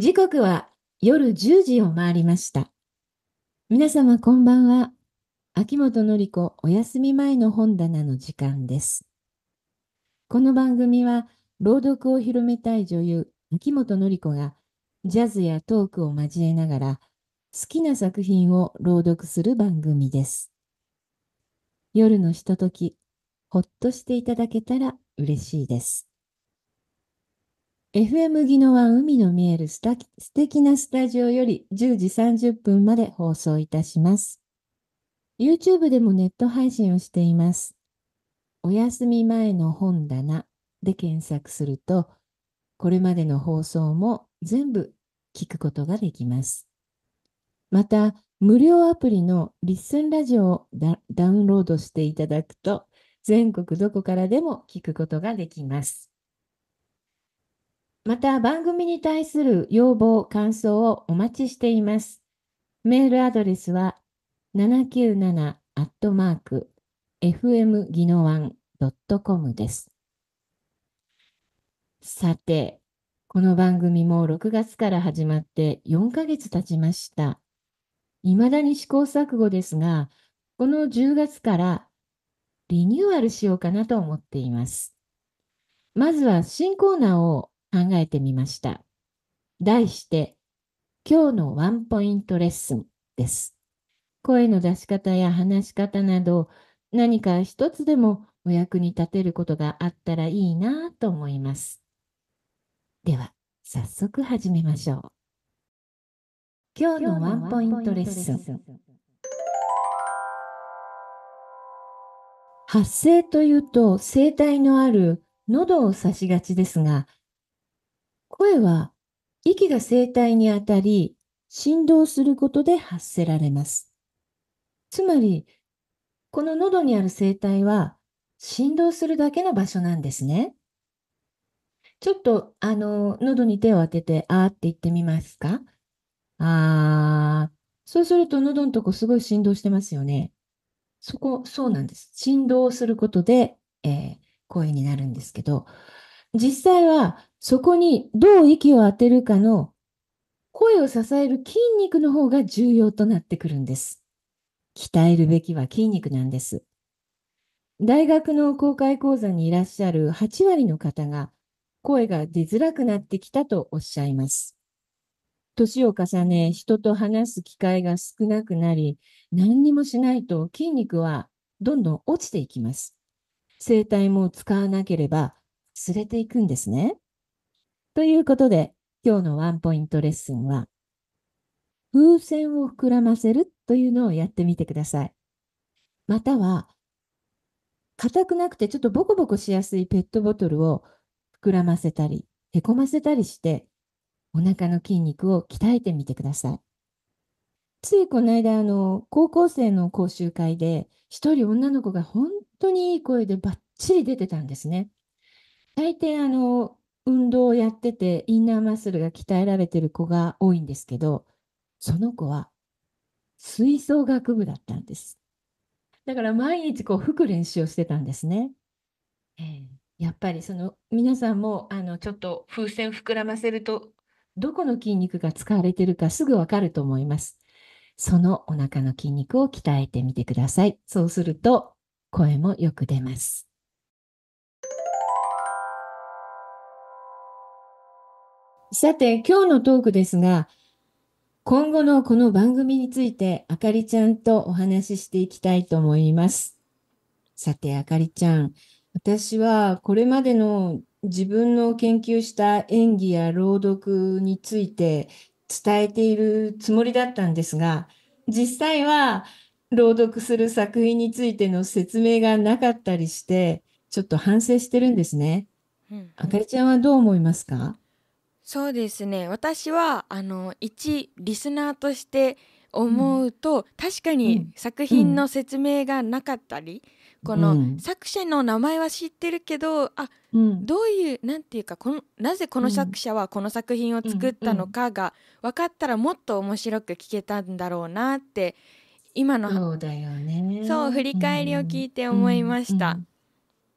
時刻は夜10時を回りました。皆様こんばんは。秋元のり子お休み前の本棚の時間です。この番組は朗読を広めたい女優秋元のり子がジャズやトークを交えながら好きな作品を朗読する番組です。夜のひととき、ほっとしていただけたら嬉しいです。FM 技能は海の見えるす素敵なスタジオより10時30分まで放送いたします。YouTube でもネット配信をしています。お休み前の本棚で検索すると、これまでの放送も全部聞くことができます。また、無料アプリのリッスンラジオをダウンロードしていただくと、全国どこからでも聞くことができます。また番組に対する要望、感想をお待ちしています。メールアドレスは797 fm ギノワ .com です。さて、この番組も6月から始まって4ヶ月経ちました。未だに試行錯誤ですが、この10月からリニューアルしようかなと思っています。まずは新コーナーを考えてみました。題して、今日のワンポイントレッスンです。声の出し方や話し方など、何か一つでもお役に立てることがあったらいいなと思います。では、早速始めましょう。今日のワンポイントレッスン。発声というと声帯のある喉を指しがちですが、声は息が声帯にあたり振動することで発せられます。つまり、この喉にある声帯は振動するだけの場所なんですね。ちょっと、あの、喉に手を当てて、あーって言ってみますか。あー。そうすると喉のとこすごい振動してますよね。そこ、そうなんです。振動することで、えー、声になるんですけど、実際はそこにどう息を当てるかの声を支える筋肉の方が重要となってくるんです。鍛えるべきは筋肉なんです。大学の公開講座にいらっしゃる8割の方が声が出づらくなってきたとおっしゃいます。年を重ね、人と話す機会が少なくなり、何にもしないと筋肉はどんどん落ちていきます。声帯も使わなければ連れていくんですね。ということで、今日のワンポイントレッスンは、風船を膨らませるというのをやってみてください。または、硬くなくてちょっとボコボコしやすいペットボトルを膨らませたり、へこませたりして、お腹の筋肉を鍛えてみてください。ついこの間、あの、高校生の講習会で、一人女の子が本当にいい声でバッチリ出てたんですね。大抵、あの、運動をやってて、インナーマッスルが鍛えられてる子が多いんですけど、その子は吹奏楽部だったんです。だから毎日こう吹く練習をしてたんですね。えー、やっぱりその皆さんもあのちょっと風船膨らませるとどこの筋肉が使われてるかすぐわかると思います。そのお腹の筋肉を鍛えてみてください。そうすると声もよく出ます。さて、今日のトークですが、今後のこの番組について、あかりちゃんとお話ししていきたいと思います。さて、あかりちゃん、私はこれまでの自分の研究した演技や朗読について伝えているつもりだったんですが、実際は朗読する作品についての説明がなかったりして、ちょっと反省してるんですね。うんうん、あかりちゃんはどう思いますかそうですね私はあの一リスナーとして思うと、うん、確かに作品の説明がなかったり、うん、この、うん、作者の名前は知ってるけどあ、どういう何て言うかこのなぜこの作者はこの作品を作ったのかが分かったらもっと面白く聞けたんだろうなって今のそう、ね、振り返りを聞いて思いました。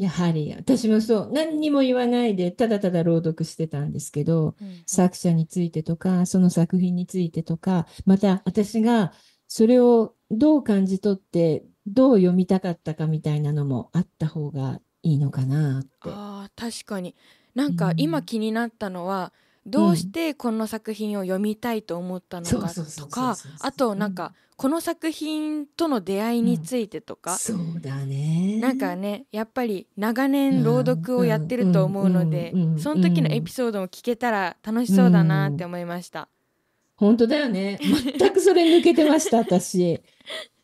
やはり私もそう何にも言わないでただただ朗読してたんですけど、うん、作者についてとかその作品についてとかまた私がそれをどう感じ取ってどう読みたかったかみたいなのもあった方がいいのかなって。あ確かになんか今気になったのは、うんどうしてこの作品を読みたいと思ったのかとかあとなんか、この作品との出会いについてとか、うん、そうだねなんかねやっぱり長年朗読をやってると思うので、その時のエピソードも聞けたら楽しそうだなって思いました。本当だよね全くそれ抜けてました私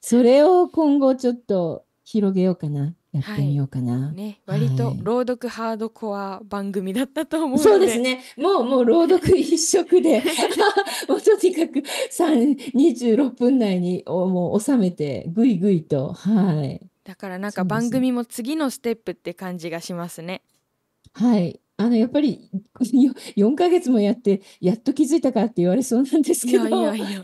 それを今後ちょっと広げようかなやってみようかな。はい、ね、割と朗読ハードコア番組だったと思うそうですね。もうもう朗読一色で、もうとにかく326分内にもう収めてぐいぐいとはい。だからなんか番組も次のステップって感じがしますね。すねはい。あのやっぱり4か 月もやってやっと気づいたかって言われそうなんですけどいやいやいや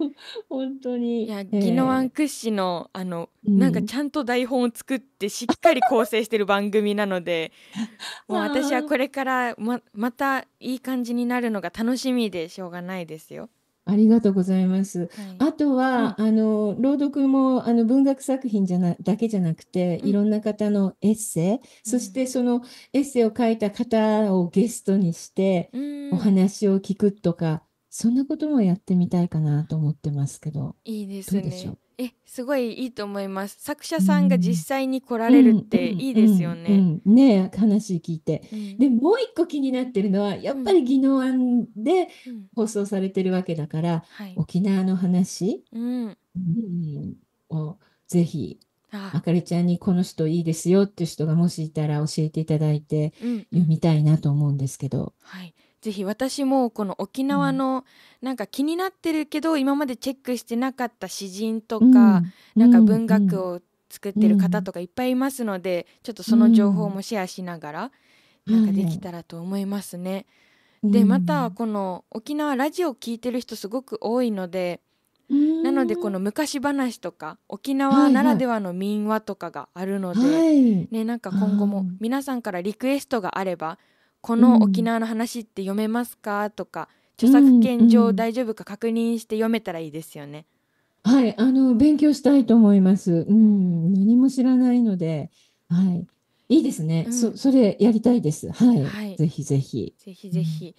本当にいや宜野湾屈指のあの、うん、なんかちゃんと台本を作ってしっかり構成してる番組なので もう私はこれからままたいい感じになるのが楽しみでしょうがないですよ。ありがとうございます。はい、あとは、うん、あの朗読もあの文学作品じゃなだけじゃなくて、うん、いろんな方のエッセイ、うん、そしてそのエッセイを書いた方をゲストにして、お話を聞くとか、そんなこともやってみたいかなと思ってますけど。いいですね。え、すごいいいと思います。作者さんが実際に来られるっていいですよね。ね話聞いて。うん、でもう一個気になってるのはやっぱり技能案で放送されてるわけだから、沖縄の話、うんをぜひあかりちゃんにこの人いいですよっていう人がもしいたら教えていただいて読みたいなと思うんですけど。はい、ぜひ私もこの沖縄のなんか気になってるけど今までチェックしてなかった詩人とか、なんか文学を作ってる方とかいっぱいいますので、ちょっとその情報もシェアしながらなんかできたらと思いますね。でまたこの沖縄ラジオ聴いてる人すごく多いので。なのでこの昔話とか沖縄ならではの民話とかがあるので、ね、なんか今後も皆さんからリクエストがあればこの沖縄の話って読めますかとか著作権上大丈夫か確認して読めたらいいですよね。うんうん、はい、あの勉強したいと思います。うん、何も知らないので、はい、いいですね。うん、そそれやりたいです。はい、はい、ぜひぜひ。ぜひぜひ。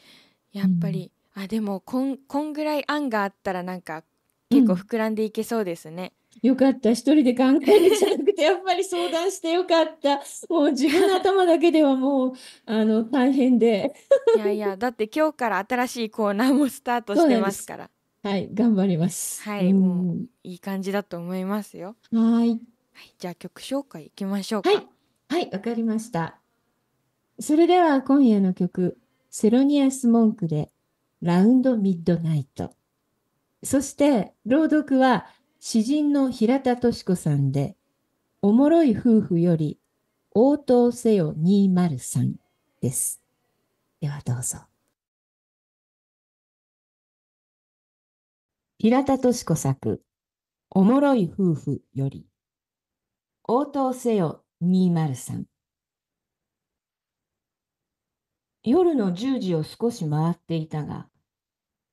やっぱり、うん、あでもこんこんぐらい案があったらなんか結構膨らんでいけそうですね。よかった。一人で考えるんじゃなくて、やっぱり相談してよかった。もう自分の頭だけではもう、あの、大変で。いやいや、だって今日から新しいコーナーもスタートしてますから。はい、頑張ります。はい、うん、もういい感じだと思いますよ。はいはい。じゃあ曲紹介いきましょうか。はい、はい、わかりました。それでは今夜の曲、セロニアス・モンクで、ラウンド・ミッドナイト。そして、朗読は、詩人の平田敏子さんで、おもろい夫婦より応答せよ203です。ではどうぞ。平田敏子作、おもろい夫婦より、応答せよ203。夜の10時を少し回っていたが、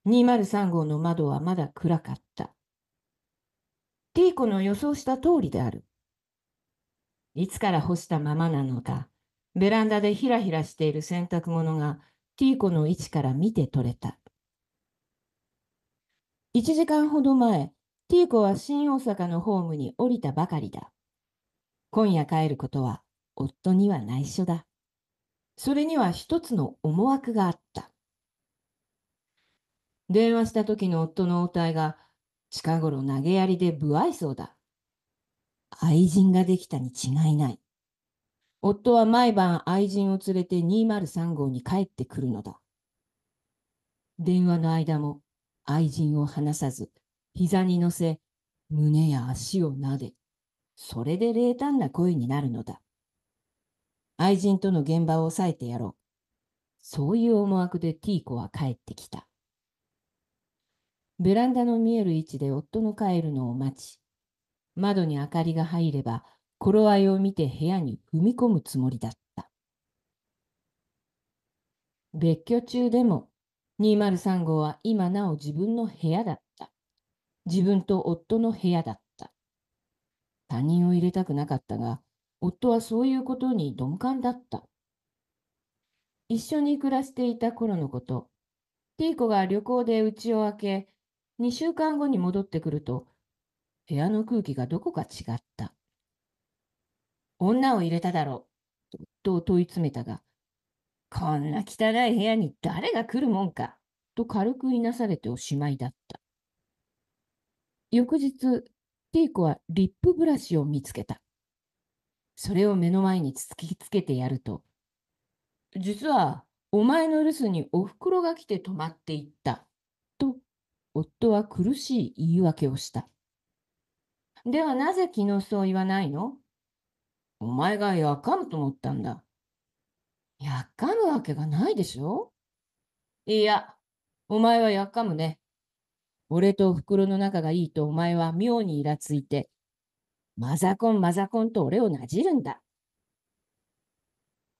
203号の窓はまだ暗かった。T 子の予想した通りである。いつから干したままなのか、ベランダでひらひらしている洗濯物が T 子の位置から見て取れた。1時間ほど前、T 子は新大阪のホームに降りたばかりだ。今夜帰ることは夫には内緒だ。それには一つの思惑があった。電話した時の夫の応対が近頃投げやりで不愛想だ。愛人ができたに違いない。夫は毎晩愛人を連れて203号に帰ってくるのだ。電話の間も愛人を離さず、膝に乗せ、胸や足を撫で、それで冷淡な声になるのだ。愛人との現場を抑えてやろう。そういう思惑で T 子は帰ってきた。ベランダの見える位置で夫の帰るのを待ち、窓に明かりが入れば、頃合いを見て部屋に踏み込むつもりだった。別居中でも203号は今なお自分の部屋だった。自分と夫の部屋だった。他人を入れたくなかったが、夫はそういうことに鈍感だった。一緒に暮らしていた頃のこと、ティーコが旅行で家を開け、2週間後に戻ってくると、部屋の空気がどこか違った。女を入れただろう、と問い詰めたが、こんな汚い部屋に誰が来るもんか、と軽くいなされておしまいだった。翌日、ピーコはリップブラシを見つけた。それを目の前に突きつけてやると、実はお前の留守にお袋が来て泊まっていった。夫は苦しい言い訳をした。ではなぜ昨日そう言わないのお前がやかむと思ったんだ。やかむわけがないでしょいや、お前はやかむね。俺とお袋の仲がいいとお前は妙にイラついて、マザコンマザコンと俺をなじるんだ。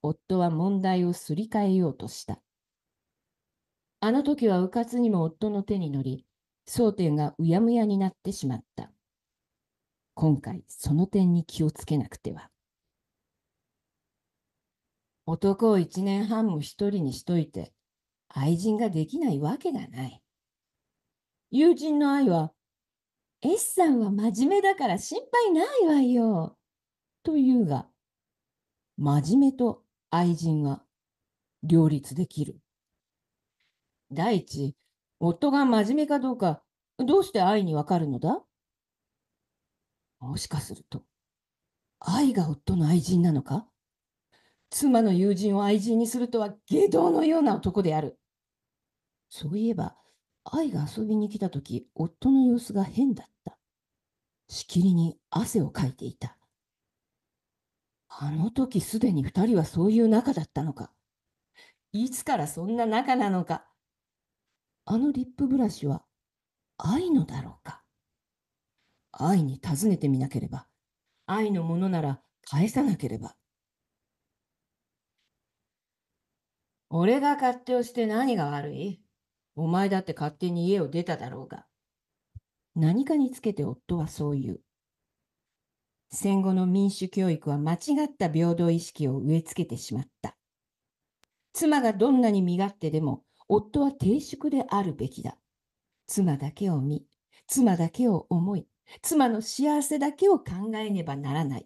夫は問題をすり替えようとした。あの時はうかつにも夫の手に乗り、争点がうやむやになってしまった。今回その点に気をつけなくては。男を一年半も一人にしといて愛人ができないわけがない。友人の愛は S さんは真面目だから心配ないわよ。というが、真面目と愛人は両立できる。第一、夫が真面目かどうか、どうして愛にわかるのだもしかすると、愛が夫の愛人なのか妻の友人を愛人にするとは下道のような男である。そういえば、愛が遊びに来た時、夫の様子が変だった。しきりに汗をかいていた。あの時すでに二人はそういう仲だったのか。いつからそんな仲なのか。あのリップブラシは愛のだろうか愛に尋ねてみなければ、愛のものなら返さなければ。俺が勝手をして何が悪いお前だって勝手に家を出ただろうが。何かにつけて夫はそう言う。戦後の民主教育は間違った平等意識を植え付けてしまった。妻がどんなに身勝手でも夫は定粛であるべきだ。妻だけを見、妻だけを思い、妻の幸せだけを考えねばならない。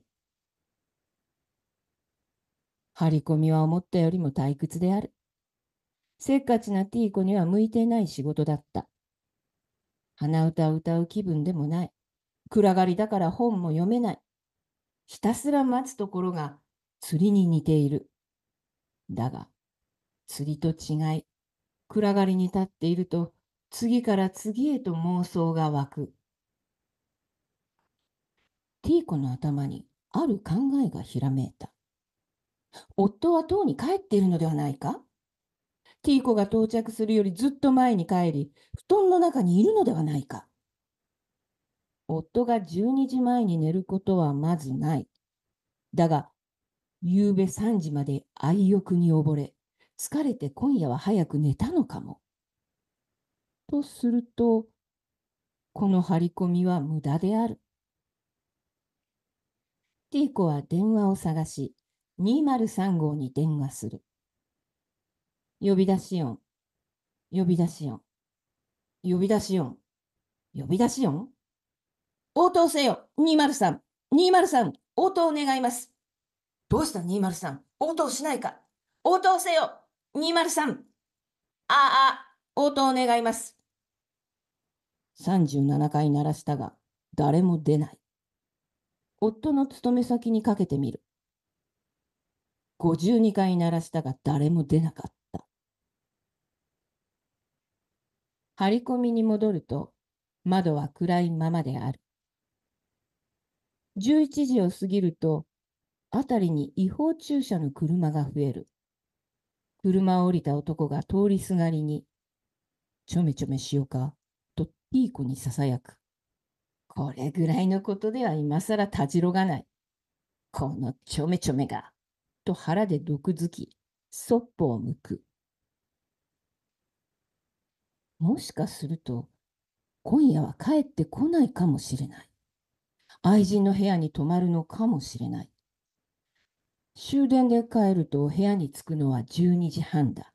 張り込みは思ったよりも退屈である。せっかちなティーコには向いてない仕事だった。鼻歌を歌う気分でもない。暗がりだから本も読めない。ひたすら待つところが釣りに似ている。だが、釣りと違い、暗がりに立っていると次から次へと妄想が湧く。ティーコの頭にある考えがひらめいた。夫はとうに帰っているのではないかティーコが到着するよりずっと前に帰り、布団の中にいるのではないか夫が12時前に寝ることはまずない。だが、夕べ3時まで愛欲に溺れ、疲れて今夜は早く寝たのかも。とすると、この張り込みは無駄である。ティーコは電話を探し、203号に電話する。呼び出し音、呼び出し音、呼び出し音、呼び出し音。応答せよ、203、203、応答願います。どうした203、応答しないか。応答せよ203、ああ、応答願います。37回鳴らしたが、誰も出ない。夫の勤め先にかけてみる。52回鳴らしたが誰も出なかった。張り込みに戻ると窓は暗いままである。11時を過ぎると辺りに違法駐車の車が増える。車を降りた男が通りすがりに、ちょめちょめしようか、とピーコにささやく。これぐらいのことでは今さらたじろがない。このちょめちょめが、と腹で毒づき、そっぽを向く。もしかすると、今夜は帰ってこないかもしれない。愛人の部屋に泊まるのかもしれない。終電で帰ると部屋に着くのは12時半だ。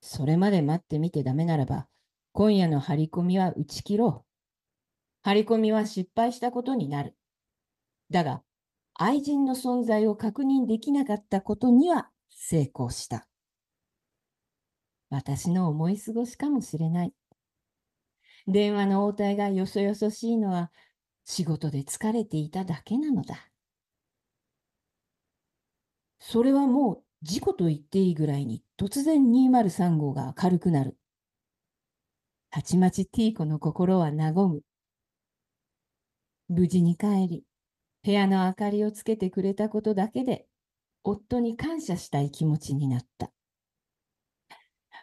それまで待ってみてダメならば、今夜の張り込みは打ち切ろう。張り込みは失敗したことになる。だが、愛人の存在を確認できなかったことには成功した。私の思い過ごしかもしれない。電話の応対がよそよそしいのは仕事で疲れていただけなのだ。それはもう事故と言っていいぐらいに突然203号が明るくなる。たちまち T 子の心は和む。無事に帰り、部屋の明かりをつけてくれたことだけで、夫に感謝したい気持ちになった。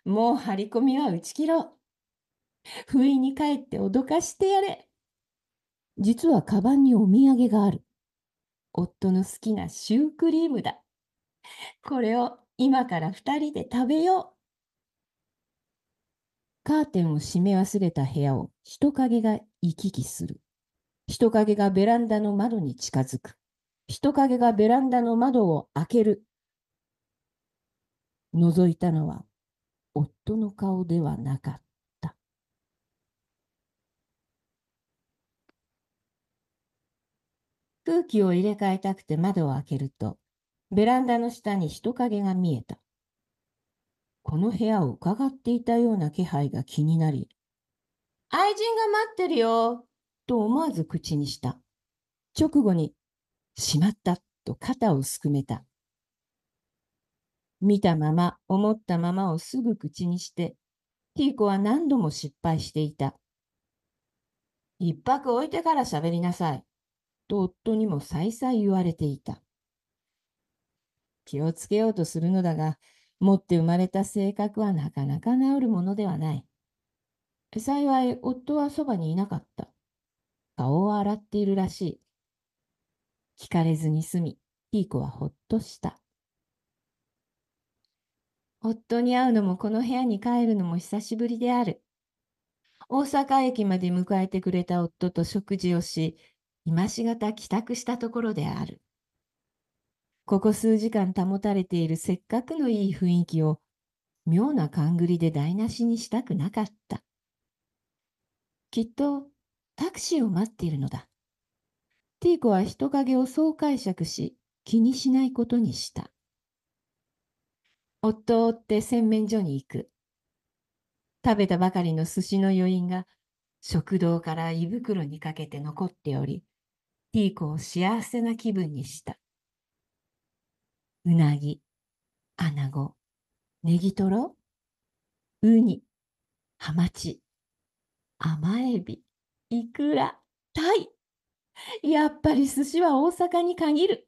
もう張り込みは打ち切ろう。不意に帰って脅かしてやれ。実はカバンにお土産がある。夫の好きなシュークリームだ。これを今から2人で食べよう。カーテンを閉め忘れた部屋を人影が行き来する。人影がベランダの窓に近づく。人影がベランダの窓を開ける。覗いたのは夫の顔ではなかった。空気を入れ替えたくて窓を開けると、ベランダの下に人影が見えた。この部屋を伺っていたような気配が気になり、愛人が待ってるよと思わず口にした。直後に、しまったと肩をすくめた。見たまま、思ったままをすぐ口にして、ティーコは何度も失敗していた。一泊置いてから喋りなさい。と夫にも再々言われていた。気をつけようとするのだが、持って生まれた性格はなかなか治るものではない。幸い、夫はそばにいなかった。顔を洗っているらしい。聞かれずに済み、ピーコはほっとした。夫に会うのもこの部屋に帰るのも久しぶりである。大阪駅まで迎えてくれた夫と食事をし、今しがた帰宅したところである。ここ数時間保たれているせっかくのいい雰囲気を妙な勘繰りで台無しにしたくなかった。きっとタクシーを待っているのだ。ティーコは人影をそう解釈し気にしないことにした。夫を追って洗面所に行く。食べたばかりの寿司の余韻が食堂から胃袋にかけて残っており、ティーコを幸せな気分にした。うなぎ、アナゴ、ネギトロ、ウニ、ハマチ、甘エビ、イクラ、タイ。やっぱり寿司は大阪に限る。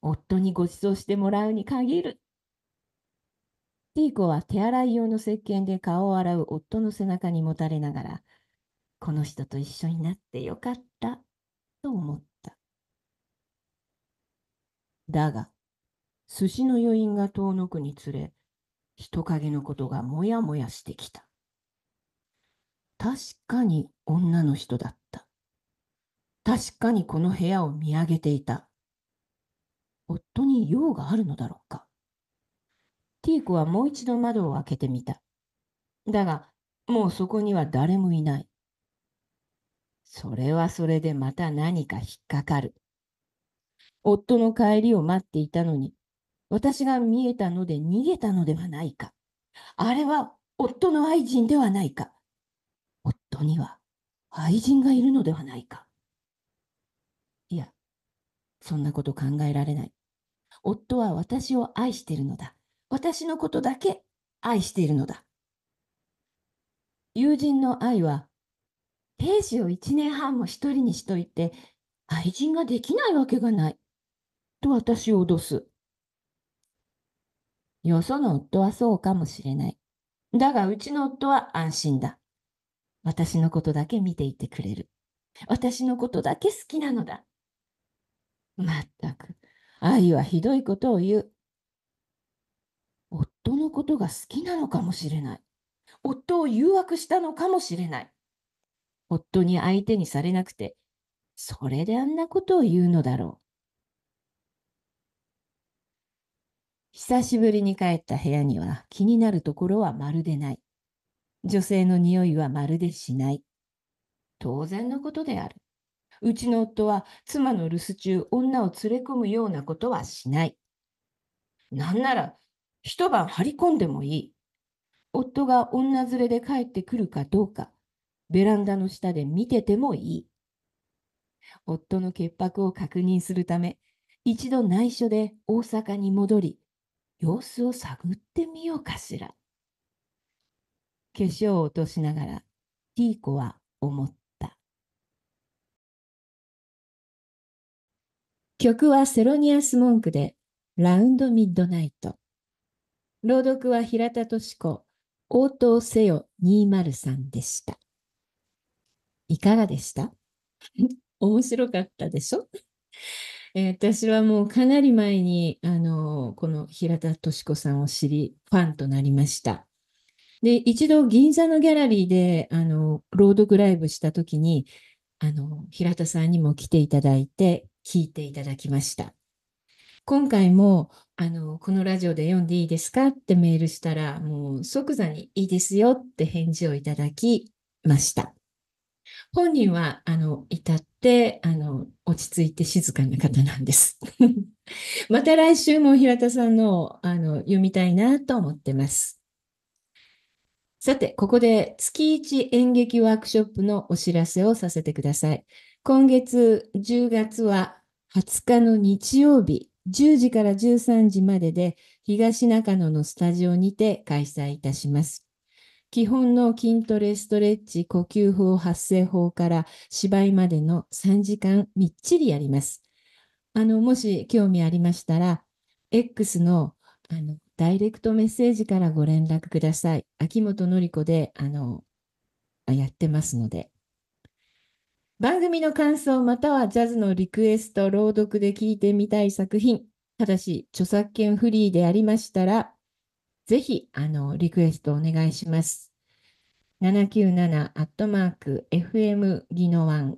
夫にご馳走してもらうに限る。ティーコは手洗い用の石鹸で顔を洗う夫の背中にもたれながら、この人と一緒になってよかったと思った。だが、寿司の余韻が遠のくにつれ、人影のことがもやもやしてきた。確かに女の人だった。確かにこの部屋を見上げていた。夫に用があるのだろうか。ティーコはもう一度窓を開けてみた。だが、もうそこには誰もいない。それはそれでまた何か引っかかる。夫の帰りを待っていたのに、私が見えたので逃げたのではないか。あれは夫の愛人ではないか。夫には愛人がいるのではないか。いや、そんなこと考えられない。夫は私を愛しているのだ。私のことだけ愛しているのだ。友人の愛は、兵士を一年半も一人にしといて、愛人ができないわけがない。と私を脅す。よその夫はそうかもしれない。だがうちの夫は安心だ。私のことだけ見ていてくれる。私のことだけ好きなのだ。まったく、愛はひどいことを言う。夫のことが好きなのかもしれない。夫を誘惑したのかもしれない。夫に相手にされなくて、それであんなことを言うのだろう。久しぶりに帰った部屋には気になるところはまるでない。女性の匂いはまるでしない。当然のことである。うちの夫は妻の留守中、女を連れ込むようなことはしない。なんなら、一晩張り込んでもいい。夫が女連れで帰ってくるかどうか、ベランダの下で見ててもいい。夫の潔白を確認するため、一度内緒で大阪に戻り、様子を探ってみようかしら。化粧を落としながら、ティーコは思った。曲はセロニアス文句で、ラウンドミッドナイト。朗読は平田敏子、応答せよ203でした。いかがでした 面白かったでしょえ私はもうかなり前に、あのこの平田敏子さんを知り、ファンとなりました。で、一度銀座のギャラリーで、あのー、朗読ライブした時に、あの、平田さんにも来ていただいて、聞いていただきました。今回も、あの、このラジオで読んでいいですかってメールしたら、もう即座にいいですよって返事をいただきました。本人は、あの、至って、あの、落ち着いて静かな方なんです。また来週も平田さんの、あの、読みたいなと思ってます。さて、ここで月1演劇ワークショップのお知らせをさせてください。今月10月は20日の日曜日、10時から13時までで東中野のスタジオにて開催いたします。基本の筋トレ、ストレッチ、呼吸法、発声法から芝居までの3時間みっちりやります。あの、もし興味ありましたら、X のあのダイレクトメッセージからご連絡ください。秋元のり子で、あの、やってますので。番組の感想またはジャズのリクエスト、朗読で聴いてみたい作品、ただし著作権フリーでありましたら、ぜひ、あの、リクエストお願いします。797アットマーク FM ギノワン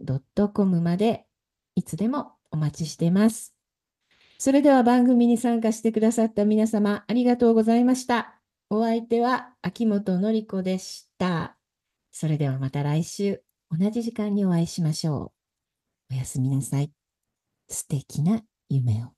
.com までいつでもお待ちしています。それでは番組に参加してくださった皆様ありがとうございました。お相手は秋元の子でした。それではまた来週同じ時間にお会いしましょう。おやすみなさい。素敵な夢を。